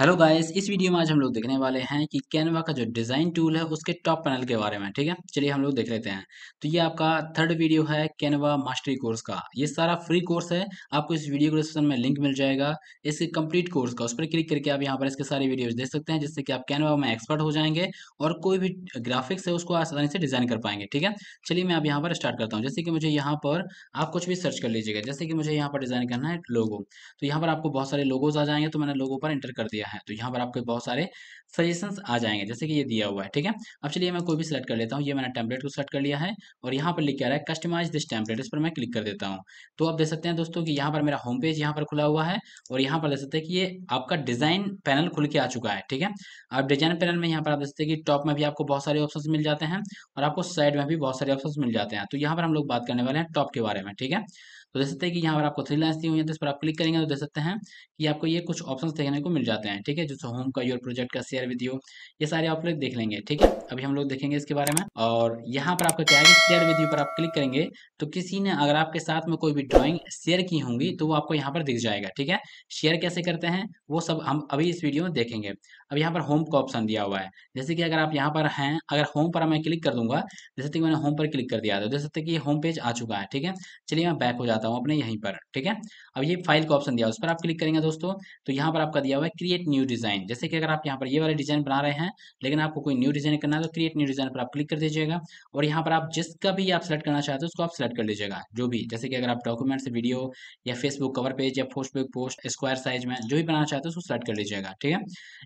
hello guys इस video में आज हम लोग देखने वाले हैं कि कैनवा का जो डिज़ाइन टूल है उसके टॉप पैनल के बारे में ठीक है चलिए हम लोग देख लेते हैं तो ये आपका थर्ड वीडियो है कैनवा मास्टरी कोर्स का ये सारा फ्री कोर्स है आपको इस वीडियो को डिस्क्रिप्शन में लिंक मिल जाएगा इस कंप्लीट कोर्स का उस पर क्लिक करके आप यहाँ पर इसके सारे वीडियोज देख सकते हैं जिससे कि आप कैनवा में एक्सपर्ट हो जाएंगे और कोई भी ग्राफिक्स है उसको आसानी से डिज़ाइन कर पाएंगे ठीक है चलिए मैं आप यहाँ पर स्टार्ट करता हूँ जैसे कि मुझे यहाँ पर आप कुछ भी सर्च कर लीजिएगा जैसे कि मुझे यहाँ पर डिज़ाइन करना है लोगो तो यहाँ पर आपको बहुत सारे लोगोज आ जाएंगे तो मैंने लोगों पर इंटर कर दिया है तो यहाँ पर आपके बहुत सारे सजेशन आ जाएंगे जैसे कि ये दिया हुआ है ठीक है अब चलिए मैं कोई भी सिलेक्ट कर लेता हूँ ये मैंने टेम्पलेट को सिलेक्ट कर लिया है और यहाँ पर लिख के आ रहा है कस्टमाइज दिस टेम्पलेट इस पर मैं क्लिक कर देता हूँ तो आप देख सकते हैं दोस्तों की यहाँ पर मेरा होम पेज यहाँ पर खुला हुआ है और यहाँ पर देख सकते हैं कि ये आपका डिज़ाइन पैनल खुल के आ चुका है ठीक है आप डिज़ाइन पैनल में यहाँ पर आप देख सकते हैं कि टॉप में भी आपको बहुत सारे ऑप्शन मिल जाते हैं और आपको साइड में भी बहुत सारे ऑप्शन मिल जाते हैं तो यहाँ पर हम लोग बात करने वाले हैं टॉप के बारे में ठीक है तो देख सकते हैं कि यहाँ पर आपको थ्री लाइन्स दी हुई है तो इस पर आप क्लिक करेंगे तो देख सकते हैं कि आपको ये कुछ ऑप्शन देखने को मिल जाते हैं ठीक है जैसे होम का योर प्रोजेक्ट का शेयर विद यू ये सारे आप लोग देख लेंगे ठीक है अभी हम लोग देखेंगे इसके बारे में और यहाँ पर आपका क्या है शेयर विद यू पर आप क्लिक करेंगे तो किसी ने अगर आपके साथ में कोई भी ड्रॉइंग शेयर की होंगी तो वो आपको यहाँ पर दिख जाएगा ठीक है शेयर कैसे करते हैं वो सब हम अभी इस वीडियो में देखेंगे अब यहाँ पर होम का ऑप्शन दिया हुआ है जैसे कि अगर आप यहाँ पर हैं अगर होम पर मैं क्लिक कर दूंगा जैसे कि मैंने होम पर क्लिक कर दिया था तो जैसे कि ये होम पेज आ चुका है ठीक है चलिए मैं बैक हो जाता हूँ अपने यहीं पर ठीक है अब ये फाइल का ऑप्शन दिया उस पर आप क्लिक करेंगे दोस्तों तो यहाँ पर आपका दिया हुआ है क्रिएट न्यू डिज़ाइन जैसे कि अगर आप यहाँ पर ये वाले डिज़ाइन बना रहे हैं लेकिन आपको कोई न्यू डिज़ाइन करना है तो क्रिएट न्यू डिज़ाइन पर आप क्लिक कर दीजिएगा और यहाँ पर आप जिसका भी आप सेलेक्ट करना चाहते हो उसको आप सेलेक्ट कर लीजिएगा जो भी जैसे कि अगर आप डॉक्यूमेंट्स वीडियो या फेसबुक कवर पेज या फोस्टबुक पोस्ट स्क्वायर साइज में जो भी बनाना चाहते हो उसको सेलेक्ट कर लीजिएगा ठीक है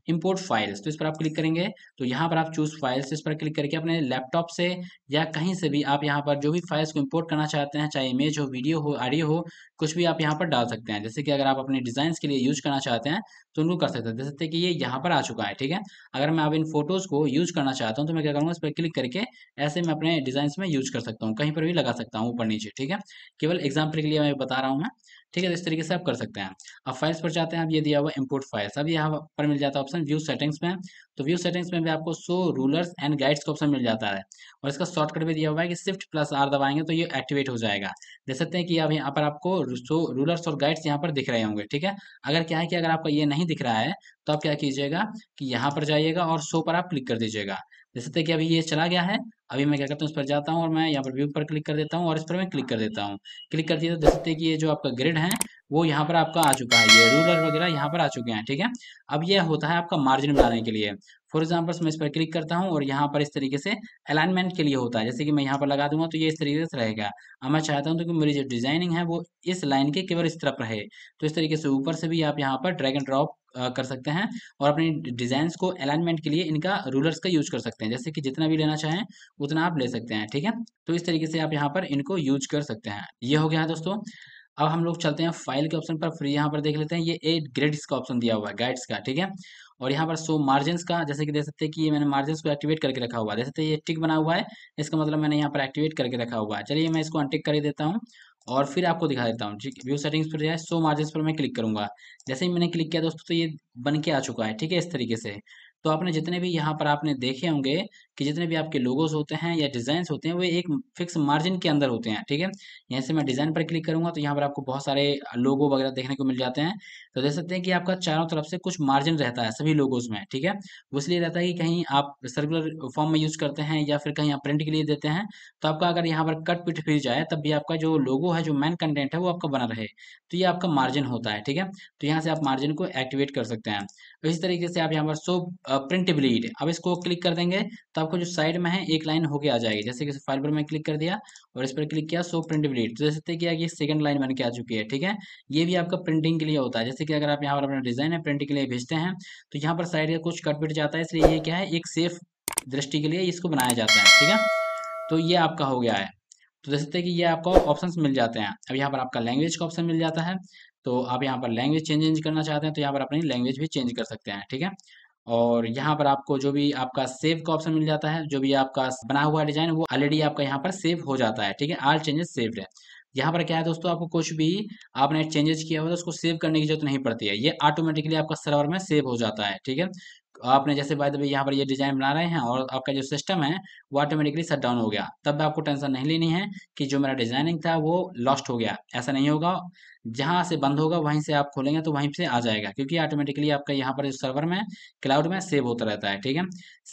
इम्पोर्ट एक्सपोर्ट फाइल्स तो इस पर आप क्लिक करेंगे तो यहाँ पर आप चूज फाइल्स इस पर क्लिक करके अपने लैपटॉप से या कहीं से भी आप यहाँ पर जो भी फाइल्स को इंपोर्ट करना चाहते हैं चाहे इमेज हो वीडियो हो ऑडियो हो कुछ भी आप यहाँ पर डाल सकते हैं जैसे कि अगर आप अपने डिजाइन के लिए यूज करना चाहते हैं तो उनको कर सकते हैं जैसे सकते कि ये यहाँ पर आ चुका है ठीक है अगर मैं आप इन फोटोज़ को यूज करना चाहता हूँ तो मैं क्या करूँगा इस पर क्लिक करके ऐसे मैं अपने डिजाइन में यूज कर सकता हूँ कहीं पर भी लगा सकता हूँ ऊपर नीचे ठीक है केवल एग्जाम्पल के लिए मैं बता रहा हूँ मैं ठीक है तो इस तरीके से आप कर सकते हैं अब फाइल्स पर जाते हैं अब ये दिया हुआ इम्पोर्ट फाइल्स अब यहाँ पर मिल जाता है ऑप्शन व्यू सेटिंग्स में तो व्यू सेटिंग्स में भी आपको शो रूलर्स एंड गाइड्स का ऑप्शन मिल जाता है और इसका शॉर्टकट भी दिया हुआ है कि स्विफ्ट प्लस आर दबाएंगे तो ये एक्टिवेट हो जाएगा देख सकते हैं कि अब यहाँ पर आपको सो रूलर्स और गाइड्स यहाँ पर दिख रहे होंगे ठीक है अगर क्या है कि अगर आपका ये नहीं दिख रहा है तो आप क्या कीजिएगा कि यहाँ पर जाइएगा और शो पर आप क्लिक कर दीजिएगा देख सकते हैं कि अभी ये चला गया है अभी मैं क्या करता हूँ इस पर जाता हूँ और मैं यहाँ पर व्यू पर क्लिक कर देता हूँ और इस पर मैं क्लिक कर देता हूँ क्लिक कर दिया तो देख सकते हैं कि ये जो आपका ग्रिड है वो यहाँ पर आपका आ चुका है ये रूलर वगैरह यहाँ पर आ चुके हैं ठीक है अब यह होता है आपका मार्जिन बनाने के लिए फॉर एग्जाम्पल मैं इस पर क्लिक करता हूँ और यहाँ पर इस तरीके से अलाइनमेंट के लिए होता है जैसे कि मैं यहाँ पर लगा दूंगा तो ये इस तरीके से रहेगा अब मैं चाहता हूँ तो कि मेरी जो डिजाइनिंग है वो इस लाइन के केवल इस तरफ रहे तो इस तरीके से ऊपर से भी आप यहाँ पर ड्रैग एंड ड्रॉप कर सकते हैं और अपनी डिजाइन को अलाइनमेंट के लिए इनका रूलर्स का यूज कर सकते हैं जैसे कि जितना भी लेना चाहें उतना आप ले सकते हैं ठीक है तो इस तरीके से आप यहाँ पर इनको यूज कर सकते हैं ये हो गया है दोस्तों अब हम लोग चलते हैं फाइल के ऑप्शन पर फिर यहाँ पर देख लेते हैं ये एट ग्रेड्स का ऑप्शन दिया हुआ है गाइड्स का ठीक है और यहाँ पर सो मार्जिन का जैसे कि देख सकते हैं कि ये मैंने मार्जिन को एक्टिवेट करके रखा हुआ है जैसे तो ये टिक बना हुआ है इसका मतलब मैंने यहाँ पर एक्टिवेट करके रखा हुआ है चलिए मैं इसको अनटिक कर देता हूँ और फिर आपको दिखा देता हूँ ठीक व्यू सेटिंग्स पर जाए सो मार्जिन पर मैं क्लिक करूंगा जैसे ही मैंने क्लिक किया दोस्तों तो ये बन के आ चुका है ठीक है इस तरीके से तो आपने जितने भी यहाँ पर आपने देखे होंगे कि जितने भी आपके लोगोस होते हैं या डिजाइन होते हैं वो एक फिक्स मार्जिन के अंदर होते हैं ठीक है यहाँ से मैं डिज़ाइन पर क्लिक करूंगा तो यहाँ पर आपको बहुत सारे लोगो वगैरह देखने को मिल जाते हैं तो देख सकते हैं कि आपका चारों तरफ से कुछ मार्जिन रहता है सभी लोगोज में ठीक है वो इसलिए रहता है कि कहीं आप सर्कुलर फॉर्म में यूज़ करते हैं या फिर कहीं आप प्रिंट के लिए देते हैं तो आपका अगर यहाँ पर कट पिट फिर जाए तब भी आपका जो लोगो है जो मेन कंटेंट है वो आपका बना रहे तो ये आपका मार्जिन होता है ठीक है तो यहाँ से आप मार्जिन को एक्टिवेट कर सकते हैं इसी तरीके से आप यहाँ पर सो प्रिंटेबिलिटी अब इसको क्लिक कर देंगे तो आपको जो साइड में है एक लाइन होके आ जाएगी जैसे कि फाइल पर मैं क्लिक कर दिया और इस पर क्लिक किया सो प्रिंट विलीट तो जैसे कि ये सेकंड लाइन बन के आ चुकी है ठीक है ये भी आपका प्रिंटिंग के लिए होता है जैसे कि अगर आप यहाँ पर अपना डिजाइन है प्रिंटिंग के लिए भेजते हैं तो यहाँ पर साइड का कुछ कट पिट जाता है इसलिए ये क्या है एक सेफ दृष्टि के लिए इसको बनाया जाता है ठीक है तो ये आपका हो गया है तो जैसे कि ये आपको ऑप्शन मिल जाते हैं अब यहाँ पर आपका लैंग्वेज का ऑप्शन मिल जाता है तो आप यहाँ पर लैंग्वेज चेंज करना चाहते हैं तो यहाँ पर अपनी लैंग्वेज भी चेंज कर सकते हैं ठीक है और यहाँ पर आपको जो भी आपका सेव का ऑप्शन मिल जाता है जो भी आपका बना हुआ डिजाइन वो ऑलरेडी आपका यहाँ पर सेव हो जाता है ठीक है आल चेंजेस सेव्ड है यहाँ पर क्या है दोस्तों आपको कुछ भी आपने चेंजेस किया हुआ तो उसको सेव करने की जरूरत तो नहीं पड़ती है ये ऑटोमेटिकली आपका सर्वर में सेव हो जाता है ठीक है आपने जैसे बाय द वे यहाँ पर ये डिजाइन बना रहे हैं और आपका जो सिस्टम है वो ऑटोमेटिकली शट डाउन हो गया तब भी आपको टेंशन नहीं लेनी है कि जो मेरा डिजाइनिंग था वो लॉस्ट हो गया ऐसा नहीं होगा जहाँ से बंद होगा वहीं से आप खोलेंगे तो वहीं से आ जाएगा क्योंकि ऑटोमेटिकली आपका यहाँ पर सर्वर में क्लाउड में सेव होता रहता है ठीक है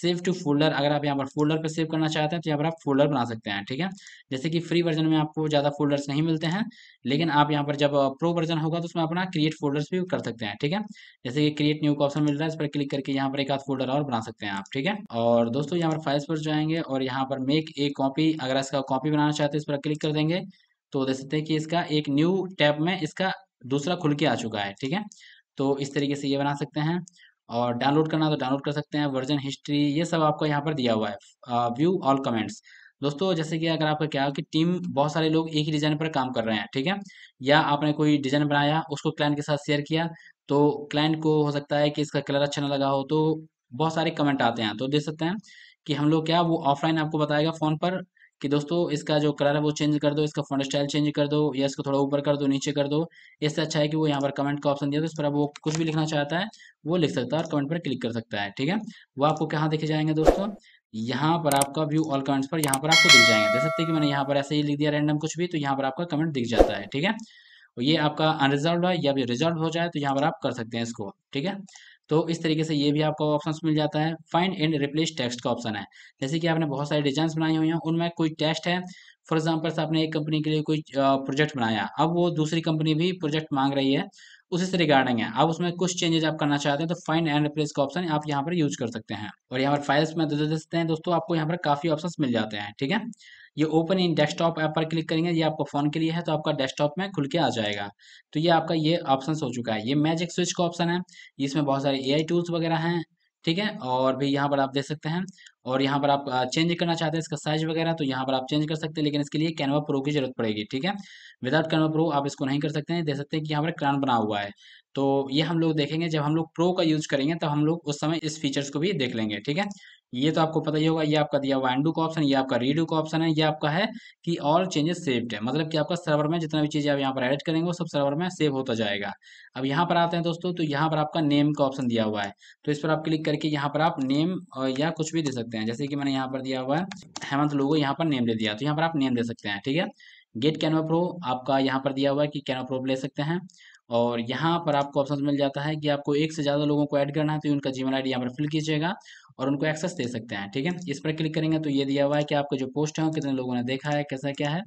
सेव टू फोल्डर अगर आप यहाँ पर फोल्डर पर सेव करना चाहते हैं तो यहाँ पर आप फोल्डर बना सकते हैं ठीक है जैसे कि फ्री वर्जन में आपको ज़्यादा फोल्डर्स नहीं मिलते हैं लेकिन आप यहाँ पर जब प्रो uh, वर्जन होगा तो उसमें अपना क्रिएट फोल्डर्स भी कर सकते हैं ठीक है जैसे कि क्रिएट न्यू का ऑप्शन मिल रहा है इस पर क्लिक करके यहाँ पर एक आध फोल्डर और बना सकते हैं आप ठीक है और दोस्तों यहाँ पर फाइल्स पर जाएंगे और यहाँ पर मेक ए कॉपी अगर इसका कॉपी बनाना चाहते हैं इस पर क्लिक कर देंगे तो देख सकते हैं कि इसका एक न्यू टैब में इसका दूसरा खुल के आ चुका है ठीक है तो इस तरीके से ये बना सकते हैं और डाउनलोड करना तो डाउनलोड कर सकते हैं वर्जन हिस्ट्री ये सब आपको यहाँ पर दिया हुआ है व्यू ऑल कमेंट्स दोस्तों जैसे कि अगर आपका क्या हो कि टीम बहुत सारे लोग एक ही डिज़ाइन पर काम कर रहे हैं ठीक है या आपने कोई डिज़ाइन बनाया उसको क्लाइंट के साथ शेयर किया तो क्लाइंट को हो सकता है कि इसका कलर अच्छा ना लगा हो तो बहुत सारे कमेंट आते हैं तो देख सकते हैं कि हम लोग क्या वो ऑफलाइन आपको बताएगा फ़ोन पर कि दोस्तों इसका जो कलर है वो चेंज कर दो इसका फॉन्ट स्टाइल चेंज कर दो या इसको थोड़ा ऊपर कर दो नीचे कर दो इससे अच्छा है कि वो यहाँ पर कमेंट का ऑप्शन दिया तो इस पर आप वो कुछ भी लिखना चाहता है वो लिख सकता है और कमेंट पर क्लिक कर सकता है ठीक है वो आपको कहाँ देखे जाएंगे दोस्तों यहाँ पर आपका व्यू ऑल कमेंट्स पर यहाँ पर आपको दिख जाएंगे देख सकते कि मैंने यहाँ पर ऐसे ही लिख दिया रैंडम कुछ भी तो यहाँ पर आपका कमेंट दिख जाता है ठीक है ये आपका अनरिजॉल्व है या भी रिजॉल्व हो जाए तो यहाँ पर आप कर सकते हैं इसको ठीक है तो इस तरीके से ये भी आपको ऑप्शन मिल जाता है फाइंड एंड रिप्लेस टेक्स्ट का ऑप्शन है जैसे कि आपने बहुत सारे डिजाइन बनाई हुई हैं उनमें कोई टेस्ट है फॉर एग्जाम्पल आपने एक कंपनी के लिए कोई प्रोजेक्ट बनाया अब वो दूसरी कंपनी भी प्रोजेक्ट मांग रही है उसी से रिगार्डिंग है आप उसमें कुछ चेंजेस आप करना चाहते हैं तो फाइंड एंड रिप्लेस का ऑप्शन आप यहाँ पर यूज कर सकते हैं और यहाँ पर फाइल्स में दे देते हैं दोस्तों आपको यहाँ पर काफी ऑप्शन मिल जाते हैं ठीक है ये ओपन इन डेस्कटॉप ऐप पर क्लिक करेंगे ये आपका फोन के लिए है तो आपका डेस्कटॉप में खुल के आ जाएगा तो ये आपका ये ऑप्शन हो चुका है ये मैजिक स्विच का ऑप्शन है इसमें बहुत सारे ए टूल्स वगैरह हैं ठीक है और भी यहाँ पर आप देख सकते हैं और यहाँ पर आप चेंज करना चाहते हैं इसका साइज वगैरह तो यहाँ पर आप चेंज कर सकते हैं लेकिन इसके लिए कैनवा प्रो की जरूरत पड़ेगी ठीक है विदाउट कैनवा प्रो आप इसको नहीं कर सकते हैं देख सकते हैं कि यहाँ पर क्रान बना हुआ है तो ये हम लोग देखेंगे जब हम लोग प्रो का यूज करेंगे तब हम लोग उस समय इस फीचर्स को भी देख लेंगे ठीक है ये तो आपको पता ही होगा ये आपका दिया हुआ एंडू का ऑप्शन ये आपका रीडू का ऑप्शन है ये आपका है कि ऑल चेंजेस सेव्ड है मतलब कि आपका सर्वर में जितना भी चीज आप यहाँ पर एडिट करेंगे वो सब सर्वर में सेव होता जाएगा अब यहाँ पर आते हैं दोस्तों तो यहाँ पर आपका नेम का ऑप्शन दिया हुआ है तो इस पर आप क्लिक करके यहाँ पर आप नेम या कुछ भी दे सकते सकते हैं जैसे कि मैंने यहाँ पर दिया हुआ है हेमंत लोगो यहाँ पर नेम दे दिया तो यहाँ पर आप नेम दे सकते हैं ठीक है गेट कैनवा प्रो आपका यहाँ पर दिया हुआ है कि कैनवा प्रो ले सकते हैं और यहाँ पर आपको ऑप्शन मिल जाता है कि आपको एक से ज़्यादा लोगों को ऐड करना है तो उनका जीवन आईडी यहाँ पर फिल कीजिएगा और उनको एक्सेस दे सकते हैं ठीक है इस पर क्लिक करेंगे तो ये दिया हुआ है कि आपका जो पोस्ट है कितने लोगों ने देखा है कैसा क्या है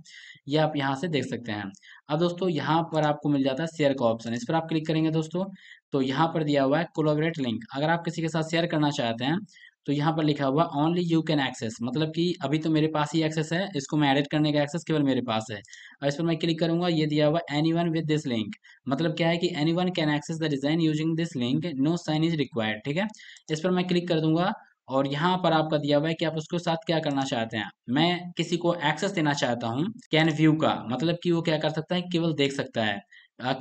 ये आप यहाँ से देख सकते हैं अब दोस्तों यहाँ पर आपको मिल जाता है शेयर का ऑप्शन इस पर आप क्लिक करेंगे दोस्तों तो यहाँ पर दिया हुआ है कोलोबरेट लिंक अगर आप किसी के साथ शेयर करना चाहते हैं तो यहाँ पर लिखा हुआ ओनली यू कैन एक्सेस मतलब कि अभी तो मेरे पास ही एक्सेस है इसको मैं एडिट करने का एक्सेस केवल मेरे पास है और इस पर मैं क्लिक करूंगा ये दिया हुआ anyone with this link मतलब क्या है कि anyone can access the design using this link no sign is required ठीक है इस पर मैं क्लिक कर दूंगा और यहाँ पर आपका दिया हुआ है कि आप उसके साथ क्या करना चाहते हैं मैं किसी को एक्सेस देना चाहता हूँ कैन व्यू का मतलब कि वो क्या कर सकता है केवल देख सकता है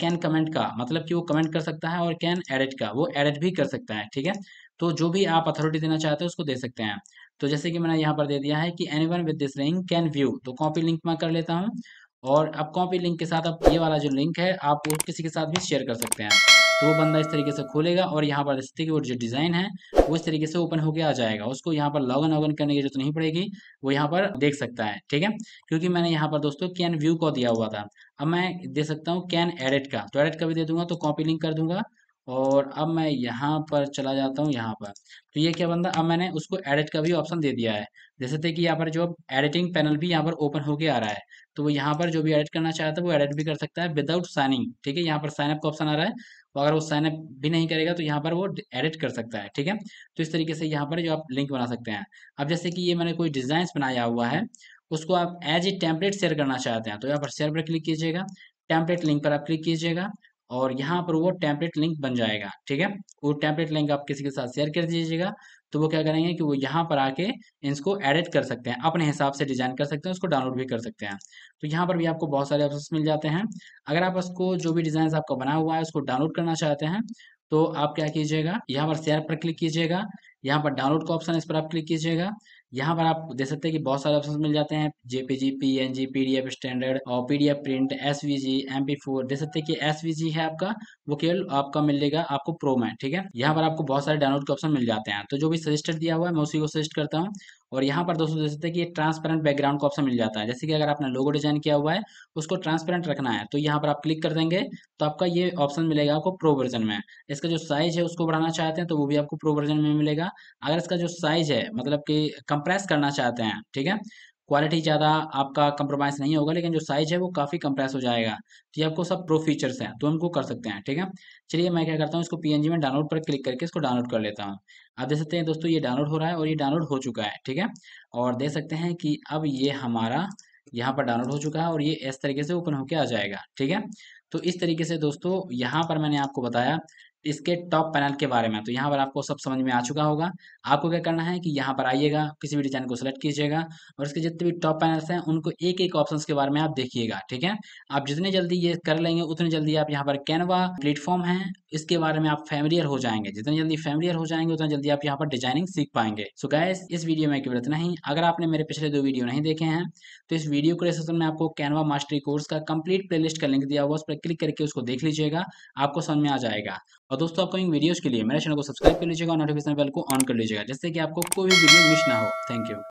कैन uh, कमेंट का मतलब कि वो कमेंट कर सकता है और कैन एडिट का वो एडिट भी कर सकता है ठीक है तो जो भी आप अथॉरिटी देना चाहते हो उसको दे सकते हैं तो जैसे कि मैंने यहाँ पर दे दिया है कि anyone with this link can view तो कॉपी लिंक मैं कर लेता हूँ और अब कॉपी लिंक के साथ अब ये वाला जो लिंक है आप वो किसी के साथ भी शेयर कर सकते हैं तो वो बंदा इस तरीके से खोलेगा और यहाँ पर स्थिति की जो डिज़ाइन है वो इस तरीके से ओपन होकर आ जाएगा उसको यहाँ पर लॉग इन इन करने की जरूरत नहीं पड़ेगी वो यहाँ पर देख सकता है ठीक है क्योंकि मैंने यहाँ पर दोस्तों कैन व्यू को दिया हुआ था अब मैं दे सकता हूँ कैन एडिट का तो एडिट का भी दे दूंगा तो कॉपी लिंक कर दूंगा और अब मैं यहाँ पर चला जाता हूँ यहाँ पर तो ये क्या बनता अब मैंने उसको एडिट का भी ऑप्शन दे दिया है जैसे थे कि यहाँ पर जो एडिटिंग पैनल भी यहाँ पर ओपन होके आ रहा है तो वो यहाँ पर जो भी एडिट करना चाहता है वो एडिट भी कर सकता है विदाउट साइनिंग ठीक है यहाँ पर साइनअप का ऑप्शन आ रहा है तो अगर वो साइनअप भी नहीं करेगा तो यहाँ पर वो एडिट कर सकता है ठीक है तो इस तरीके से यहाँ पर जो आप लिंक बना सकते हैं अब जैसे कि ये मैंने कोई डिज़ाइन बनाया हुआ है उसको आप एज ए टेम्पलेट शेयर करना चाहते हैं तो यहाँ पर शेयर पर क्लिक कीजिएगा टेम्पलेट लिंक पर आप क्लिक कीजिएगा और यहाँ पर वो टेम्पलेट लिंक बन जाएगा ठीक है वो टेम्पलेट लिंक आप किसी के साथ शेयर कर दीजिएगा तो वो क्या करेंगे कि वो यहाँ पर आके इसको एडिट कर सकते हैं अपने हिसाब से डिजाइन कर सकते हैं उसको डाउनलोड भी कर सकते हैं तो यहाँ पर भी आपको बहुत सारे ऑप्शन मिल जाते हैं अगर आप उसको जो भी डिज़ाइन आपका बना हुआ है उसको डाउनलोड करना चाहते हैं तो आप क्या कीजिएगा यहाँ पर शेयर पर क्लिक कीजिएगा यहाँ पर डाउनलोड का ऑप्शन इस पर आप क्लिक कीजिएगा यहाँ पर आप देख सकते हैं कि बहुत सारे ऑप्शन मिल जाते हैं JPG P N G P D F standard और P D F print S V G M P four देख सकते हैं कि एस वी जी है आपका वो केवल आपका मिलेगा आपको प्रो में ठीक है यहाँ पर आपको बहुत सारे डाउनलोड के ऑप्शन मिल जाते हैं तो जो भी सजेस्टेड दिया हुआ है मैं उसी को सजेस्ट करता हूँ और यहाँ पर दोस्तों देख सकते हैं कि ट्रांसपेरेंट बैकग्राउंड का ऑप्शन मिल जाता है जैसे कि अगर आपने लोगो डिजाइन किया हुआ है उसको ट्रांसपेरेंट रखना है तो यहाँ पर आप क्लिक कर देंगे तो आपका ये ऑप्शन मिलेगा आपको प्रो वर्जन में इसका जो साइज है उसको बढ़ाना चाहते हैं तो वो भी आपको प्रो वर्जन में मिलेगा अगर इसका जो साइज है मतलब कि कंप्रेस करना चाहते हैं ठीक है क्वालिटी ज़्यादा आपका कंप्रोमाइज़ नहीं होगा लेकिन जो साइज़ है वो काफ़ी कंप्रेस हो जाएगा तो ये आपको सब प्रो फीचर्स हैं तो हमको कर सकते हैं ठीक है चलिए मैं क्या करता हूँ इसको पीएनजी में डाउनलोड पर क्लिक करके इसको डाउनलोड कर लेता हूँ आप देख सकते हैं दोस्तों ये डाउनलोड हो रहा है और ये डाउनलोड हो चुका है ठीक है और देख सकते हैं कि अब ये हमारा यहाँ पर डाउनलोड हो चुका है और ये इस तरीके से ओपन होकर आ जाएगा ठीक है तो इस तरीके से दोस्तों यहाँ पर मैंने आपको बताया इसके टॉप पैनल के बारे में तो यहाँ पर आपको सब समझ में आ चुका होगा आपको क्या करना है कि यहाँ पर आइएगा किसी भी डिज़ाइन को सेलेक्ट कीजिएगा और इसके जितने भी टॉप पैनल्स हैं उनको एक एक ऑप्शन के बारे में आप देखिएगा ठीक है आप जितने जल्दी ये कर लेंगे उतने जल्दी आप यहाँ पर कैनवा प्लेटफॉर्म है इसके बारे में आप फेमिलियर हो जाएंगे जितने जल्दी फेमिलियर हो जाएंगे उतना जल्दी आप यहाँ पर डिजाइनिंग सीख पाएंगे सो so गैस इस वीडियो में केवल इतना ही अगर आपने मेरे पिछले दो वीडियो नहीं देखे हैं तो इस वीडियो के सेशन में आपको कैनवा मास्टरी कोर्स का कंप्लीट प्लेलिस्ट का लिंक दिया हुआ उस पर क्लिक करके उसको देख लीजिएगा आपको समझ में आ जाएगा और दोस्तों अपकमिंग वीडियोज़ के लिए मेरे चैनल को सब्सक्राइब कर लीजिएगा और नोटिफिकेशन बेल को ऑन कर लीजिएगा जिससे कि आपको कोई भी वीडियो मिस ना हो थैंक यू